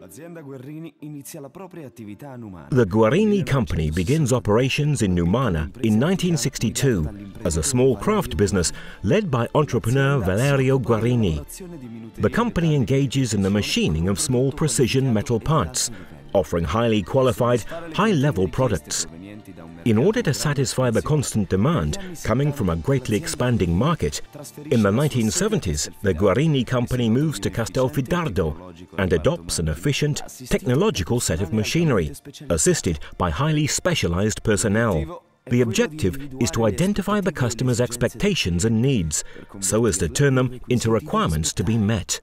The Guarini company begins operations in Numana in 1962 as a small craft business led by entrepreneur Valerio Guarini. The company engages in the machining of small precision metal parts, offering highly qualified, high-level products. In order to satisfy the constant demand coming from a greatly expanding market, in the 1970s the Guarini company moves to Castelfidardo and adopts an efficient, technological set of machinery, assisted by highly specialized personnel. The objective is to identify the customer's expectations and needs, so as to turn them into requirements to be met.